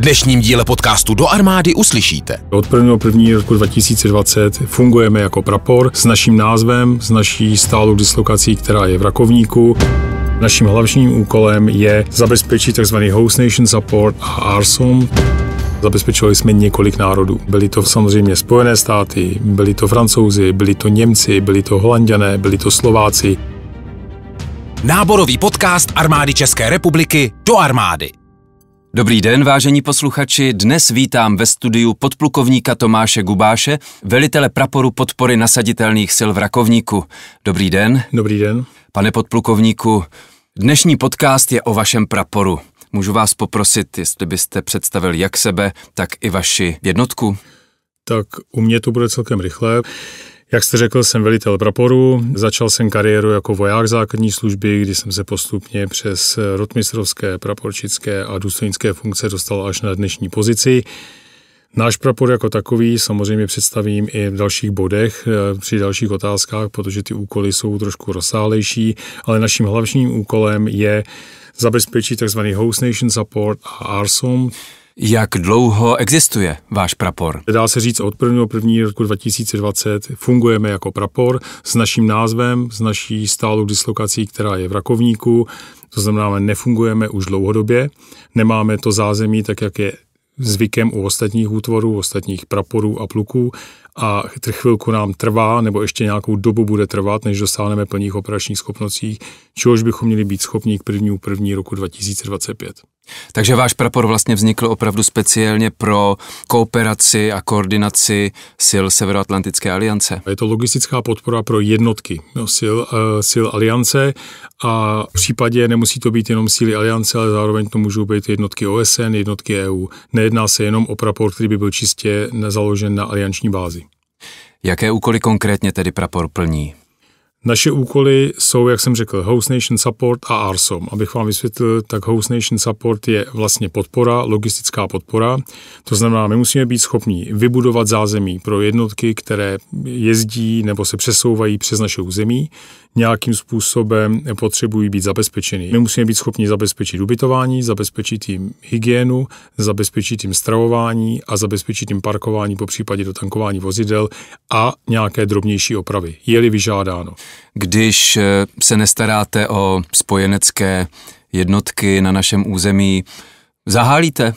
dnešním díle podcastu Do armády uslyšíte. Od 1. první roku 2020 fungujeme jako prapor s naším názvem, s naší stálou dislokací, která je v Rakovníku. Naším hlavním úkolem je zabezpečit tzv. Host Nation Support a ARSOM. Zabezpečovali jsme několik národů. Byly to samozřejmě Spojené státy, byli to Francouzi, byli to Němci, byli to Holanděné, byli to Slováci. Náborový podcast armády České republiky do armády. Dobrý den, vážení posluchači. Dnes vítám ve studiu podplukovníka Tomáše Gubáše, velitele praporu podpory nasaditelných sil v Rakovníku. Dobrý den. Dobrý den. Pane podplukovníku, dnešní podcast je o vašem praporu. Můžu vás poprosit, jestli byste představil jak sebe, tak i vaši jednotku? Tak u mě to bude celkem rychle. Jak jste řekl, jsem velitel praporu, začal jsem kariéru jako voják základní služby, kdy jsem se postupně přes rotmistrovské, praporčické a důstojnické funkce dostal až na dnešní pozici. Náš prapor jako takový samozřejmě představím i v dalších bodech, eh, při dalších otázkách, protože ty úkoly jsou trošku rozsáhlejší, ale naším hlavním úkolem je zabezpečit tzv. host nation support a ARSOM, jak dlouho existuje váš prapor? Dá se říct, od 1. 1. roku 2020 fungujeme jako prapor s naším názvem, s naší stálou dislokací, která je v Rakovníku. To znamená, nefungujeme už dlouhodobě, nemáme to zázemí tak, jak je zvykem u ostatních útvorů, ostatních praporů a pluků a chvilku nám trvá, nebo ještě nějakou dobu bude trvat, než dosáhneme plných operačních schopností, čehož bychom měli být schopni k prvnímu první roku 2025. Takže váš prapor vlastně vznikl opravdu speciálně pro kooperaci a koordinaci sil Severoatlantické aliance. Je to logistická podpora pro jednotky no, sil, uh, sil aliance a v případě nemusí to být jenom síly aliance, ale zároveň to můžou být jednotky OSN, jednotky EU. Nejedná se jenom o prapor, který by byl čistě založen na alianční bázi. Jaké úkoly konkrétně tedy prapor plní? Naše úkoly jsou, jak jsem řekl, Host Nation Support a ARSOM. Abych vám vysvětlil, tak Host Nation Support je vlastně podpora, logistická podpora. To znamená, my musíme být schopni vybudovat zázemí pro jednotky, které jezdí nebo se přesouvají přes naše území nějakým způsobem potřebují být zabezpečeny. My musíme být schopni zabezpečit ubytování, zabezpečit jim hygienu, zabezpečit jim stravování a zabezpečit jim parkování, po případě dotankování vozidel a nějaké drobnější opravy, je-li vyžádáno. Když eh, se nestaráte o spojenecké jednotky na našem území, zahálíte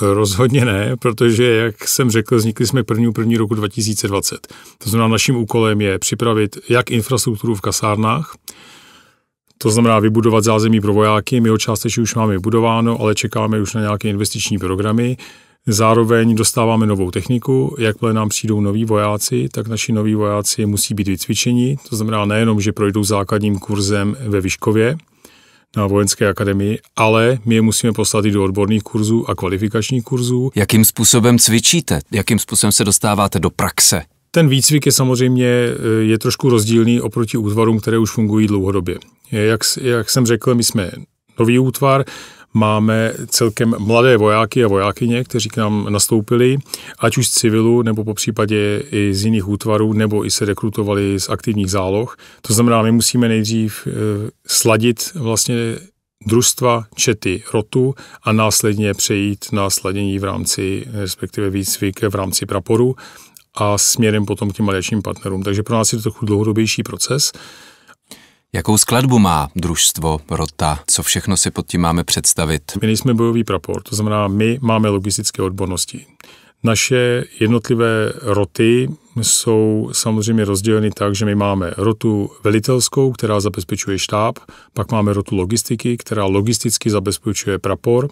Rozhodně ne, protože, jak jsem řekl, vznikli jsme první první roku 2020. To znamená, naším úkolem je připravit jak infrastrukturu v kasárnách, to znamená vybudovat zázemí pro vojáky, my ho částečně už máme vybudováno, ale čekáme už na nějaké investiční programy. Zároveň dostáváme novou techniku, jakmile nám přijdou noví vojáci, tak naši noví vojáci musí být vycvičeni, to znamená nejenom, že projdou základním kurzem ve Vyškově, na vojenské akademii, ale my je musíme poslat i do odborných kurzů a kvalifikačních kurzů. Jakým způsobem cvičíte? Jakým způsobem se dostáváte do praxe? Ten výcvik je samozřejmě eh, je trošku rozdílný oproti útvarům, které už fungují dlouhodobě. Eh, jak, jak jsem řekl, my jsme nový útvar, máme celkem mladé vojáky a vojákyně, kteří k nám nastoupili, ať už z civilu, nebo po případě i z jiných útvarů, nebo i se rekrutovali z aktivních záloh. To znamená, my musíme nejdřív eh, sladit vlastně družstva, čety, rotu a následně přejít na sladění v rámci, respektive výcvik v rámci praporu a směrem potom k těm partnerům. Takže pro nás je to trochu dlouhodobější proces. Jakou skladbu má družstvo, rota, co všechno si pod tím máme představit? My nejsme bojový prapor, to znamená, my máme logistické odbornosti. Naše jednotlivé roty jsou samozřejmě rozděleny tak, že my máme rotu velitelskou, která zabezpečuje štáb, pak máme rotu logistiky, která logisticky zabezpečuje prapor,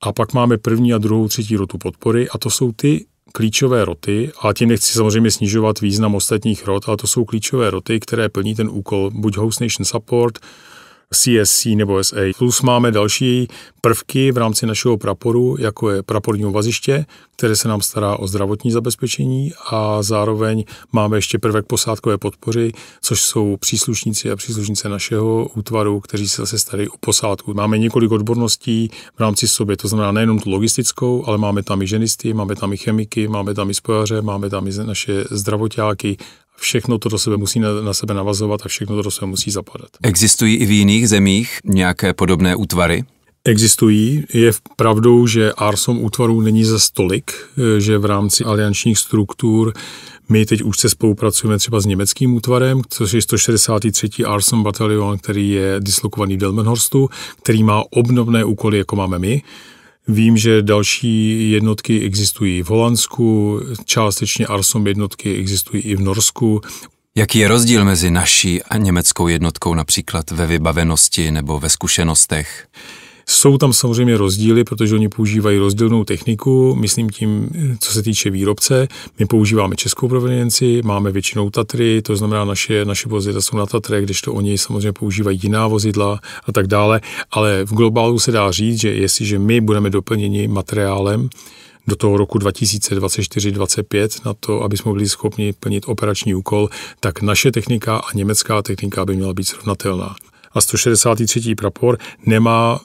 a pak máme první a druhou, třetí rotu podpory a to jsou ty klíčové roty, a tím nechci samozřejmě snižovat význam ostatních rot, ale to jsou klíčové roty, které plní ten úkol, buď Host Nation Support, CSC nebo SA. Plus máme další prvky v rámci našeho praporu, jako je praporní uvaziště, které se nám stará o zdravotní zabezpečení a zároveň máme ještě prvek posádkové podpory, což jsou příslušníci a příslušnice našeho útvaru, kteří se zase starají o posádku. Máme několik odborností v rámci sobě, to znamená nejenom tu logistickou, ale máme tam i ženisty, máme tam i chemiky, máme tam i spojaře, máme tam i naše zdravotáky všechno to do sebe musí na, na sebe navazovat a všechno to do sebe musí zapadat. Existují i v jiných zemích nějaké podobné útvary? Existují. Je pravdou, že arsom útvarů není za stolik, eh, že v rámci aliančních struktur my teď už se spolupracujeme třeba s německým útvarem, což je 163. Arson batalion, který je dislokovaný v Delmenhorstu, který má obnovné úkoly, jako máme my. Vím, že další jednotky existují v Holandsku, částečně Arsom jednotky existují i v Norsku. Jaký je rozdíl mezi naší a německou jednotkou například ve vybavenosti nebo ve zkušenostech? Jsou tam samozřejmě rozdíly, protože oni používají rozdílnou techniku, myslím tím, co se týče výrobce. My používáme českou provenienci, máme většinou Tatry, to znamená naše, naše vozidla jsou na Tatre, kdežto oni samozřejmě používají jiná vozidla a tak dále. Ale v globálu se dá říct, že jestliže my budeme doplněni materiálem, do toho roku 2024-2025 na to, aby jsme byli schopni plnit operační úkol, tak naše technika a německá technika by měla být srovnatelná. A 163. prapor nemá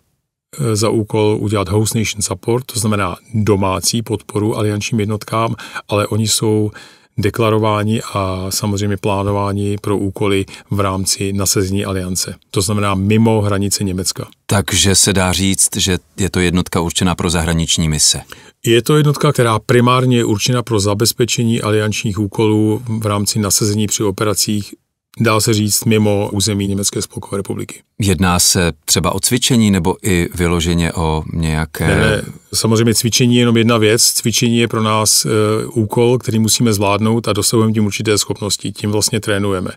Eh, za úkol udělat host nation support, to znamená domácí podporu aliančním jednotkám, ale oni jsou deklarováni a samozřejmě plánováni pro úkoly v rámci nasazení aliance. To znamená mimo hranice Německa. Takže se dá říct, že je to jednotka určená pro zahraniční mise. Je to jednotka, která primárně je určena pro zabezpečení aliančních úkolů v rámci nasazení při operacích dá se říct, mimo území Německé spolkové republiky. Jedná se třeba o cvičení nebo i vyloženě o nějaké... Ne, ne. Samozřejmě cvičení je jenom jedna věc. Cvičení je pro nás e, úkol, který musíme zvládnout a dosahujeme tím určité schopnosti. Tím vlastně trénujeme.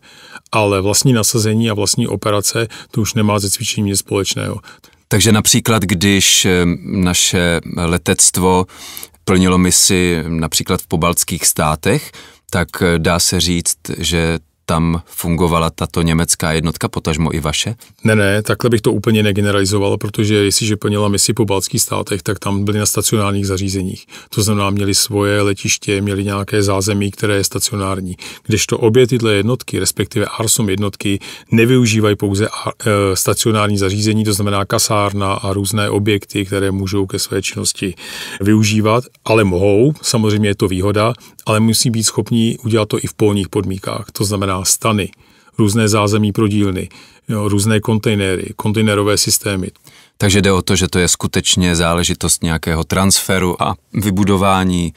Ale vlastní nasazení a vlastní operace, to už nemá ze cvičení nic společného. Takže například, když e, naše letectvo plnilo misi například v pobaltských státech, tak e, dá se říct, že tam fungovala tato německá jednotka, potažmo i vaše? Ne, ne, takhle bych to úplně negeneralizoval, protože jestliže plnila misi po baltských státech, tak tam byly na stacionárních zařízeních. To znamená, měli svoje letiště, měli nějaké zázemí, které je stacionární. Kdežto obě tyto jednotky, respektive ARSOM jednotky, nevyužívají pouze eh, stacionární zařízení, to znamená kasárna a různé objekty, které můžou ke své činnosti využívat, ale mohou, samozřejmě je to výhoda, ale musí být schopni udělat to i v polních podmínkách. To znamená, znamená stany, různé zázemí pro dílny, jo, různé kontejnery, kontejnerové systémy. Takže jde o to, že to je skutečně záležitost nějakého transferu a vybudování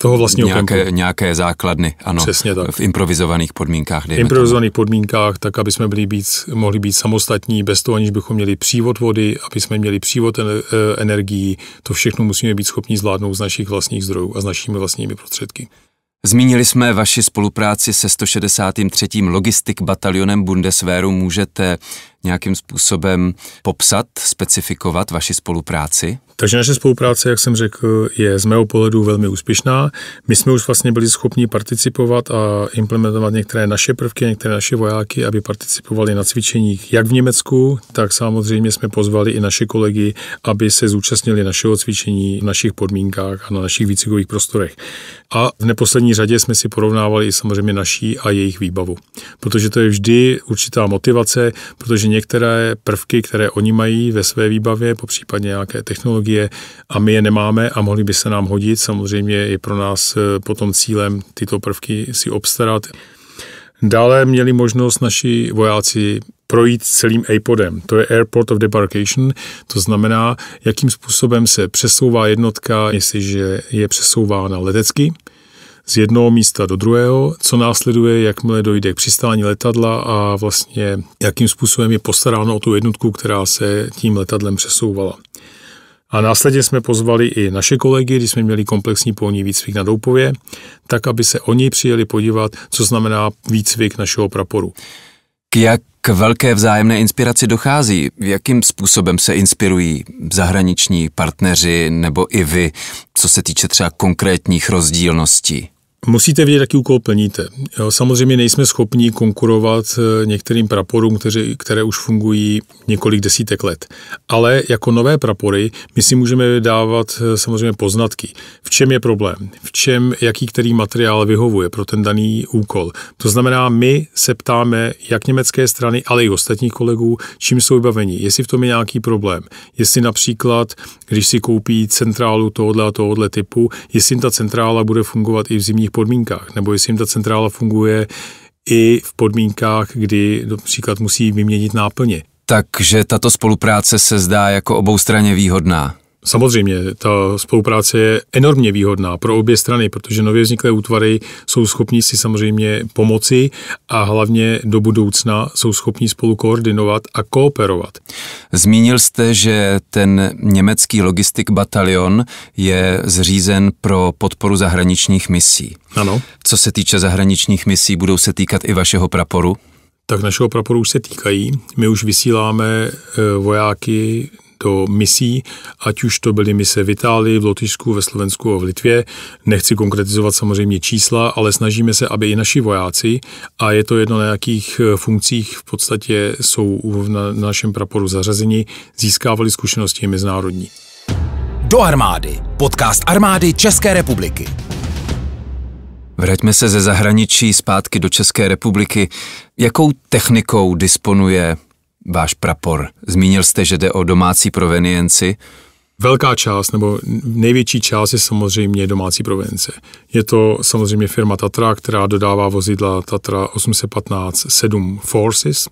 toho vlastně nějaké, nějaké základny, ano, Přesně tak. v improvizovaných podmínkách. V improvizovaných tomu. podmínkách, tak aby jsme byli být, mohli být samostatní, bez toho, aniž bychom měli přívod vody, aby jsme měli přívod eh, energii, to všechno musíme být schopni zvládnout z našich vlastních zdrojů a s našimi vlastními prostředky. Zmínili jsme vaši spolupráci se 163. logistik batalionem Bundeswehru. Můžete nějakým způsobem popsat, specifikovat vaši spolupráci? Takže naše spolupráce, jak jsem řekl, je z mého pohledu velmi úspěšná. My jsme už vlastně byli schopni participovat a implementovat některé naše prvky, některé naše vojáky, aby participovali na cvičeních jak v Německu, tak samozřejmě jsme pozvali i naše kolegy, aby se zúčastnili našeho cvičení v našich podmínkách a na našich výcvikových prostorech. A v neposlední řadě jsme si porovnávali i samozřejmě naší a jejich výbavu, protože to je vždy určitá motivace, protože některé prvky, které oni mají ve své výbavě, po případně nějaké technologie, a my je nemáme a mohly by se nám hodit. Samozřejmě je pro nás eh, potom cílem tyto prvky si obstarat. Dále měli možnost naši vojáci projít celým APODem. To je Airport of Debarkation, to znamená, jakým způsobem se přesouvá jednotka, jestliže je přesouvána letecky, z jednoho místa do druhého, co následuje, jakmile dojde k přistání letadla a vlastně jakým způsobem je postaráno o tu jednotku, která se tím letadlem přesouvala. A následně jsme pozvali i naše kolegy, když jsme měli komplexní polní výcvik na Doupově, tak aby se oni přijeli podívat, co znamená výcvik našeho praporu. K jak velké vzájemné inspiraci dochází? Jakým způsobem se inspirují zahraniční partneři nebo i vy, co se týče třeba konkrétních rozdílností? Musíte vědět, jaký úkol plníte. Jo, samozřejmě nejsme schopni konkurovat eh, některým praporům, které, které už fungují několik desítek let. Ale jako nové prapory my si můžeme dávat eh, samozřejmě poznatky. V čem je problém? V čem, jaký který materiál vyhovuje pro ten daný úkol? To znamená, my se ptáme jak německé strany, ale i ostatních kolegů, čím jsou vybaveni. jestli v tom je nějaký problém. Jestli například, když si koupí centrálu tohohle a tohohle typu, jestli ta centrála bude fungovat i v zimní normálních podmínkách, nebo jestli jim ta centrála funguje i v podmínkách, kdy například musí vyměnit náplně. Takže tato spolupráce se zdá jako oboustranně výhodná. Samozřejmě, ta spolupráce je enormně výhodná pro obě strany, protože nově vzniklé útvary jsou schopni si samozřejmě pomoci a hlavně do budoucna jsou schopni spolu koordinovat a kooperovat. Zmínil jste, že ten německý logistik batalion je zřízen pro podporu zahraničních misí. Ano. Co se týče zahraničních misí, budou se týkat i vašeho praporu? Tak našeho praporu už se týkají. My už vysíláme eh, vojáky do misí, ať už to byly mise v Itálii, v Lotyšsku, ve Slovensku a v Litvě. Nechci konkretizovat samozřejmě čísla, ale snažíme se, aby i naši vojáci, a je to jedno na jakých eh, funkcích v podstatě jsou na našem praporu zařazeni, získávali zkušenosti mezinárodní. Do armády. Podcast armády České republiky. Vraťme se ze zahraničí zpátky do České republiky. Jakou technikou disponuje váš prapor? Zmínil jste, že jde o domácí provenienci. Velká část, nebo největší část je samozřejmě domácí provenience. Je to samozřejmě firma Tatra, která dodává vozidla Tatra 815 7 Forces,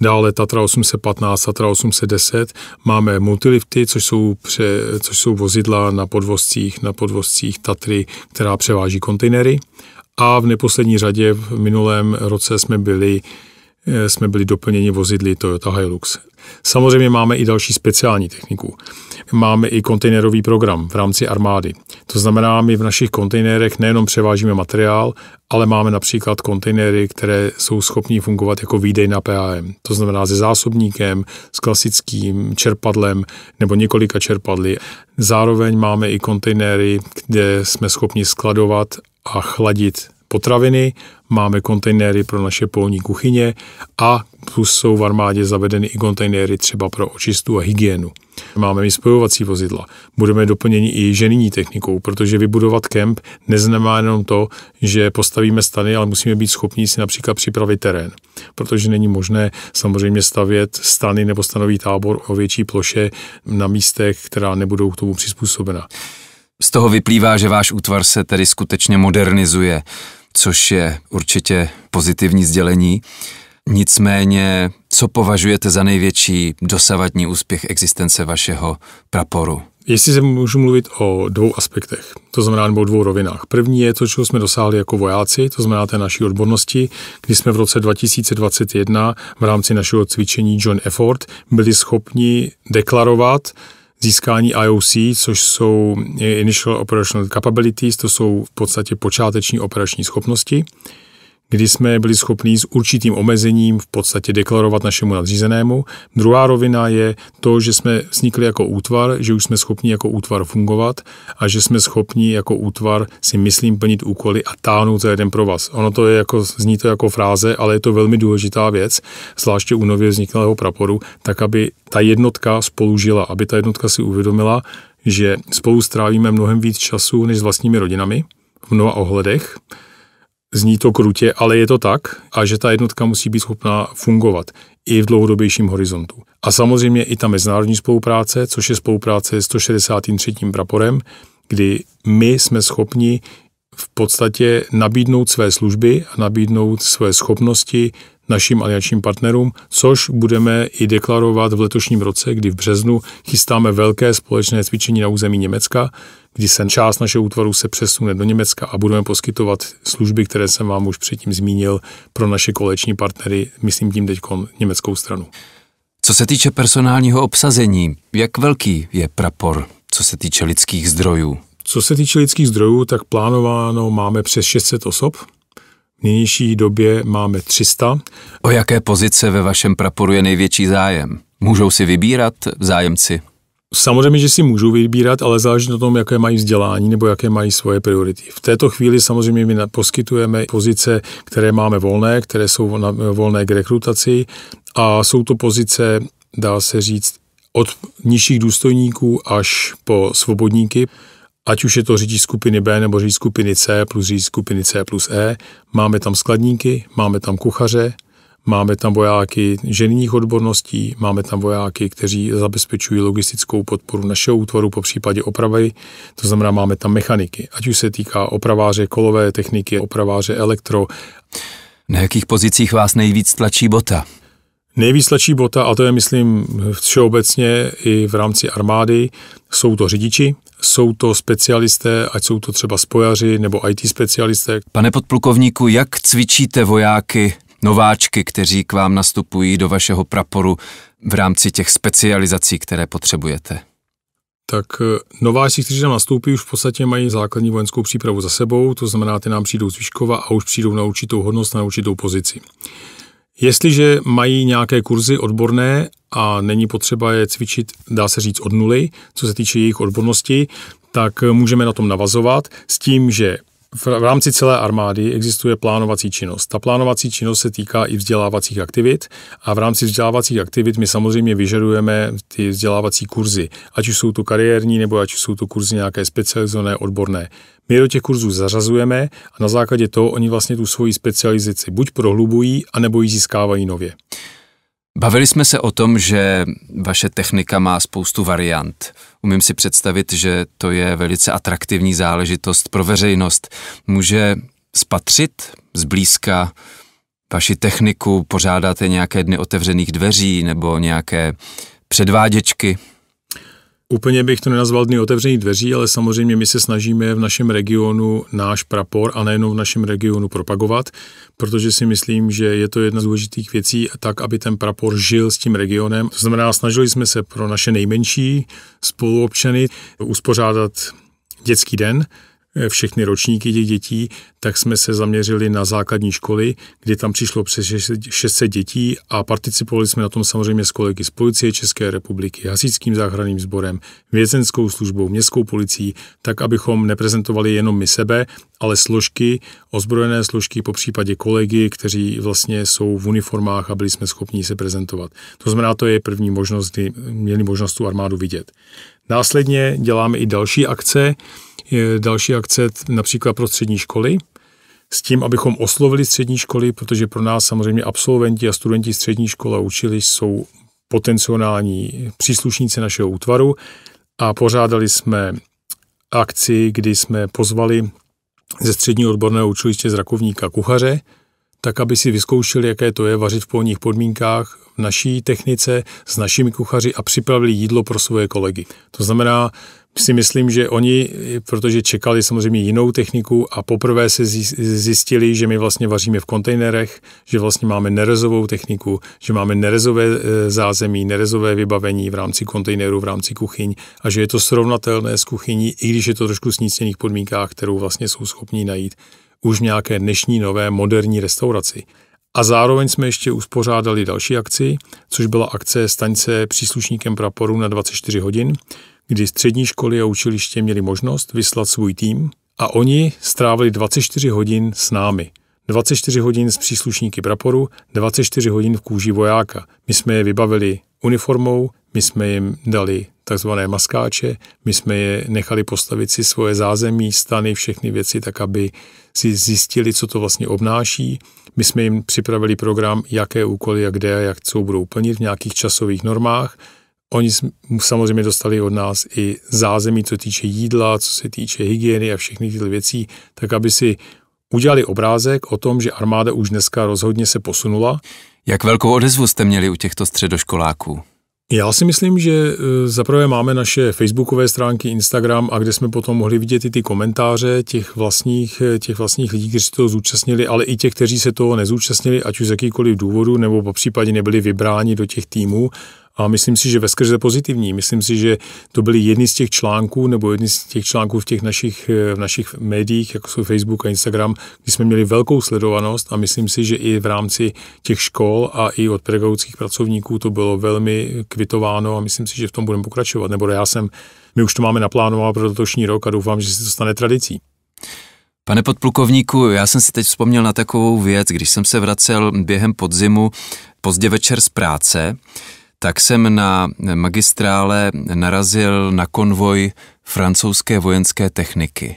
dále Tatra 815, Tatra 810, máme multilifty, což jsou, pře, což jsou vozidla na podvozcích, na podvozcích Tatry, která převáží kontejnery. A v neposlední řadě v minulém roce jsme byli Eh, jsme byli doplněni vozidly Toyota Hilux. Samozřejmě máme i další speciální techniku. Máme i kontejnerový program v rámci armády. To znamená, my v našich kontejnerech nejenom převážíme materiál, ale máme například kontejnery, které jsou schopní fungovat jako výdej na PAM. To znamená se zásobníkem, s klasickým čerpadlem nebo několika čerpadly. Zároveň máme i kontejnery, kde jsme schopni skladovat a chladit potraviny, máme kontejnery pro naše polní kuchyně a plus jsou v armádě zavedeny i kontejnery třeba pro očistu a hygienu. Máme i spojovací vozidla. Budeme doplněni i ženijní technikou, protože vybudovat kemp neznamená jenom to, že postavíme stany, ale musíme být schopni si například připravit terén. Protože není možné samozřejmě stavět stany nebo stanový tábor o větší ploše na místech, která nebudou k tomu přizpůsobena. Z toho vyplývá, že váš útvar se tedy skutečně modernizuje což je určitě pozitivní sdělení. Nicméně, co považujete za největší dosavadní úspěch existence vašeho praporu? Jestli se můžu mluvit o dvou aspektech, to znamená nebo dvou rovinách. První je to, čeho jsme dosáhli jako vojáci, to znamená té naší odbornosti, kdy jsme v roce 2021 v rámci našeho cvičení John Effort byli schopni deklarovat, získání IOC, což jsou eh, Initial Operational Capabilities, to jsou v podstatě počáteční operační schopnosti, kdy jsme byli schopni s určitým omezením v podstatě deklarovat našemu nadřízenému. Druhá rovina je to, že jsme vznikli jako útvar, že už jsme schopni jako útvar fungovat a že jsme schopni jako útvar si myslím plnit úkoly a táhnout za jeden pro vás. Ono to je jako, zní to jako fráze, ale je to velmi důležitá věc, zvláště u nově vzniklého praporu, tak aby ta jednotka spolužila, aby ta jednotka si uvědomila, že spolu strávíme mnohem víc času než s vlastními rodinami v mnoha ohledech, Zní to krutě, ale je to tak a že ta jednotka musí být schopná fungovat i v dlouhodobějším horizontu. A samozřejmě i ta mezinárodní spolupráce, což je spolupráce s 163. praporem, kdy my jsme schopni v podstatě nabídnout své služby a nabídnout své schopnosti našim aliačním partnerům, což budeme i deklarovat v letošním roce, kdy v březnu chystáme velké společné cvičení na území Německa, kdy se část našeho útvaru se přesune do Německa a budeme poskytovat služby, které jsem vám už předtím zmínil pro naše koleční partnery, myslím tím teď německou stranu. Co se týče personálního obsazení, jak velký je prapor, co se týče lidských zdrojů? Co se týče lidských zdrojů, tak plánováno máme přes 600 osob. V nynější době máme 300. O jaké pozice ve vašem praporu je největší zájem? Můžou si vybírat zájemci? Samozřejmě, že si můžou vybírat, ale záleží na tom, jaké mají vzdělání nebo jaké mají svoje priority. V této chvíli samozřejmě my poskytujeme pozice, které máme volné, které jsou volné k rekrutaci a jsou to pozice, dá se říct, od nižších důstojníků až po svobodníky ať už je to řidič skupiny B nebo řidič skupiny C plus řidič skupiny C plus E, máme tam skladníky, máme tam kuchaře, máme tam vojáky žených odborností, máme tam vojáky, kteří zabezpečují logistickou podporu našeho útvaru po případě opravy, to znamená máme tam mechaniky, ať už se týká opraváře kolové techniky, opraváře elektro. Na jakých pozicích vás nejvíc tlačí bota? Nejvíc tlačí bota, a to je, myslím, všeobecně i v rámci armády, jsou to řidiči, jsou to specialisté, ať jsou to třeba spojaři nebo IT specialisté. Pane podplukovníku, jak cvičíte vojáky, nováčky, kteří k vám nastupují do vašeho praporu v rámci těch specializací, které potřebujete? tak eh, nováčci, kteří tam nastoupí, už v podstatě mají základní vojenskou přípravu za sebou, to znamená, ty nám přijdou z výškova a už přijdou na určitou hodnost, na určitou pozici. Jestliže mají nějaké kurzy odborné a není potřeba je cvičit, dá se říct, od nuly, co se týče jejich odbornosti, tak můžeme na tom navazovat s tím, že v rámci celé armády existuje plánovací činnost. Ta plánovací činnost se týká i vzdělávacích aktivit a v rámci vzdělávacích aktivit my samozřejmě vyžadujeme ty vzdělávací kurzy, ať už jsou to kariérní nebo ať už jsou to kurzy nějaké specializované odborné. My do těch kurzů zařazujeme a na základě toho oni vlastně tu svoji specializaci buď prohlubují, anebo ji získávají nově. Bavili jsme se o tom, že vaše technika má spoustu variant. Umím si představit, že to je velice atraktivní záležitost pro veřejnost. Může spatřit zblízka vaši techniku, pořádáte nějaké dny otevřených dveří nebo nějaké předváděčky? Úplně bych to nenazval dny otevřených dveří, ale samozřejmě my se snažíme v našem regionu náš prapor a nejenom v našem regionu propagovat, protože si myslím, že je to jedna z důležitých věcí, tak aby ten prapor žil s tím regionem. To znamená, snažili jsme se pro naše nejmenší spoluobčany uspořádat dětský den, Eh, všechny ročníky těch dětí, tak jsme se zaměřili na základní školy, kdy tam přišlo přes 600 dětí a participovali jsme na tom samozřejmě s kolegy z policie České republiky, hasičským záchranným sborem, vězenskou službou, městskou policií, tak abychom neprezentovali jenom my sebe, ale složky, ozbrojené složky, po případě kolegy, kteří vlastně jsou v uniformách a byli jsme schopni se prezentovat. To znamená, to je první možnost, kdy měli možnost tu armádu vidět. Následně děláme i další akce, další akce například pro střední školy, s tím, abychom oslovili střední školy, protože pro nás samozřejmě absolventi a studenti střední školy a učili jsou potenciální příslušníci našeho útvaru a pořádali jsme akci, kdy jsme pozvali ze středního odborného učiliště z Rakovníka kuchaře, tak aby si vyzkoušeli, jaké to je vařit v polních podmínkách, v naší technice, s našimi kuchaři a připravili jídlo pro svoje kolegy. To znamená, si myslím, že oni, protože čekali samozřejmě jinou techniku a poprvé se zjistili, že my vlastně vaříme v kontejnerech, že vlastně máme nerezovou techniku, že máme nerezové e, zázemí, nerezové vybavení v rámci kontejneru, v rámci kuchyň a že je to srovnatelné s kuchyní, i když je to trošku snícených podmínkách, kterou vlastně jsou schopní najít už v nějaké dnešní nové moderní restauraci. A zároveň jsme ještě uspořádali další akci, což byla akce Staň příslušníkem praporu na 24 hodin, kdy střední školy a učiliště měli možnost vyslat svůj tým a oni strávili 24 hodin s námi. 24 hodin s příslušníky praporu, 24 hodin v kůži vojáka. My jsme je vybavili uniformou, my jsme jim dali takzvané maskáče, my jsme je nechali postavit si svoje zázemí, stany, všechny věci, tak aby si zjistili, co to vlastně obnáší. My jsme jim připravili program, jaké úkoly a kde a jak co budou plnit v nějakých časových normách. Oni samozřejmě dostali od nás i zázemí, co týče jídla, co se týče hygieny a všechny tyto věcí, tak aby si udělali obrázek o tom, že armáda už dneska rozhodně se posunula. Jak velkou odezvu jste měli u těchto středoškoláků? Já si myslím, že e, zaprvé máme naše facebookové stránky, Instagram a kde jsme potom mohli vidět i ty komentáře těch vlastních, e, těch vlastních lidí, kteří se toho zúčastnili, ale i těch, kteří se toho nezúčastnili, ať už z jakýkoliv důvodu, nebo po případě nebyli vybráni do těch týmů. A myslím si, že ve skrze pozitivní. Myslím si, že to byly jedny z těch článků, nebo jedny z těch článků v těch našich, eh, v našich médiích, jako jsou Facebook a Instagram, kdy jsme měli velkou sledovanost a myslím si, že i v rámci těch škol a i od pedagogických pracovníků to bylo velmi kvitováno a myslím si, že v tom budeme pokračovat. Nebo já jsem, my už to máme naplánováno pro letošní rok a doufám, že se to stane tradicí. Pane podplukovníku, já jsem si teď vzpomněl na takovou věc, když jsem se vracel během podzimu pozdě večer z práce, tak jsem na magistrále narazil na konvoj francouzské vojenské techniky.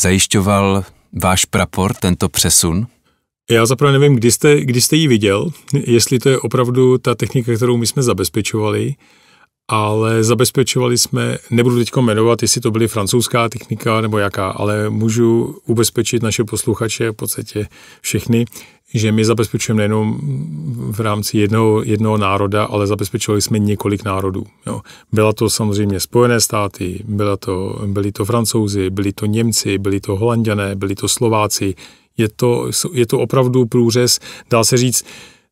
Zajišťoval váš prapor tento přesun? Já zapravo nevím, kdy jste, kdy jste ji viděl, jestli to je opravdu ta technika, kterou my jsme zabezpečovali, ale zabezpečovali jsme, nebudu teď jmenovat, jestli to byly francouzská technika nebo jaká, ale můžu ubezpečit naše posluchače, v podstatě všechny, že my zabezpečujeme nejenom v rámci jednoho, jednoho národa, ale zabezpečovali jsme několik národů. Jo. Byla to samozřejmě Spojené státy, byla to, byli to Francouzi, byli to Němci, byli to Holanděné, byli to Slováci. Je to, je to opravdu průřez, dá se říct,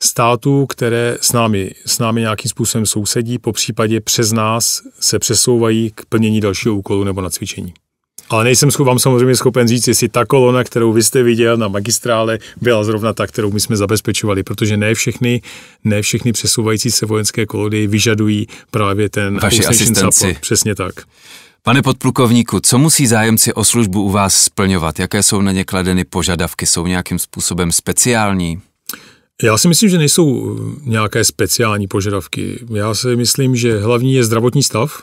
států, které s námi, s námi nějakým způsobem sousedí, po případě přes nás se přesouvají k plnění dalšího úkolu nebo na cvičení. Ale nejsem vám samozřejmě schopen říct, jestli ta kolona, kterou vy jste viděl na magistrále, byla zrovna ta, kterou my jsme zabezpečovali, protože ne všechny, ne všechny přesouvající se vojenské kolony vyžadují právě ten Vaši asistenci. Support. Přesně tak. Pane podplukovníku, co musí zájemci o službu u vás splňovat? Jaké jsou na ně kladeny požadavky? Jsou nějakým způsobem speciální? Já si myslím, že nejsou eh, nějaké speciální požadavky. Já si myslím, že hlavní je zdravotní stav,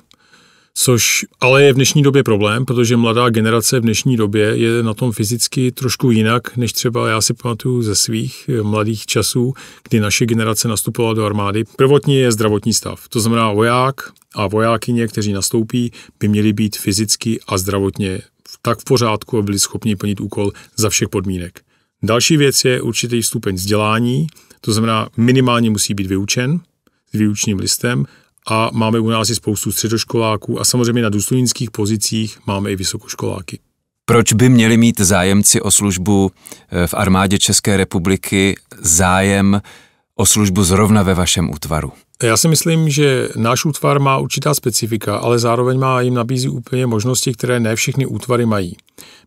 což ale je v dnešní době problém, protože mladá generace v dnešní době je na tom fyzicky trošku jinak, než třeba já si pamatuju ze svých eh, mladých časů, kdy naše generace nastupovala do armády. Prvotně je zdravotní stav, to znamená voják a vojákyně, kteří nastoupí, by měli být fyzicky a zdravotně tak v pořádku, aby byli schopni plnit úkol za všech podmínek. Další věc je určitý stupeň vzdělání, to znamená minimálně musí být vyučen s výučním listem, a máme u nás i spoustu středoškoláků a samozřejmě na důstojnických pozicích máme i vysokoškoláky. Proč by měli mít zájemci o službu eh, v armádě České republiky zájem o službu zrovna ve vašem útvaru? Já si myslím, že náš útvar má určitá specifika, ale zároveň má jim nabízí úplně možnosti, které ne všechny útvary mají.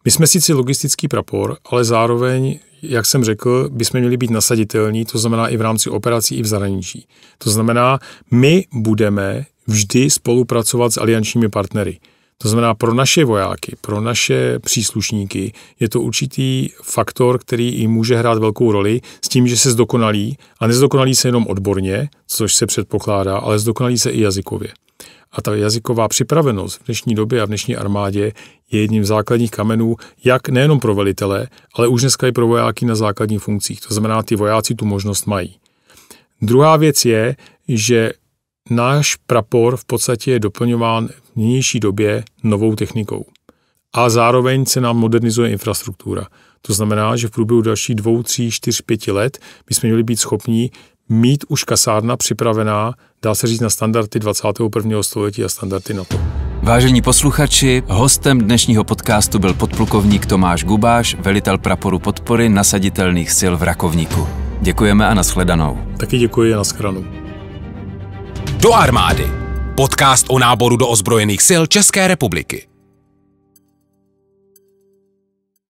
My jsme sice logistický prapor, ale zároveň jak jsem řekl, bychom měli být nasaditelní, to znamená i v rámci operací, i v zahraničí. To znamená, my budeme vždy spolupracovat s aliančními partnery. To znamená, pro naše vojáky, pro naše příslušníky je to určitý faktor, který jim může hrát velkou roli s tím, že se zdokonalí a nezdokonalí se jenom odborně, což se předpokládá, ale zdokonalí se i jazykově. A ta jazyková připravenost v dnešní době a v dnešní armádě je jedním z základních kamenů, jak nejenom pro velitele, ale už dneska i pro vojáky na základních funkcích. To znamená, ty vojáci tu možnost mají. Druhá věc je, že náš prapor v podstatě je doplňován v nynější době novou technikou. A zároveň se nám modernizuje infrastruktura. To znamená, že v průběhu dalších dvou, tří, čtyř, pěti let bychom měli být schopni mít už kasárna připravená, dá se říct, na standardy 21. století a standardy NATO. Vážení posluchači, hostem dnešního podcastu byl podplukovník Tomáš Gubáš, velitel praporu podpory nasaditelných sil v Rakovníku. Děkujeme a nashledanou. Taky děkuji a nashledanou. Do armády. Podcast o náboru do ozbrojených sil České republiky.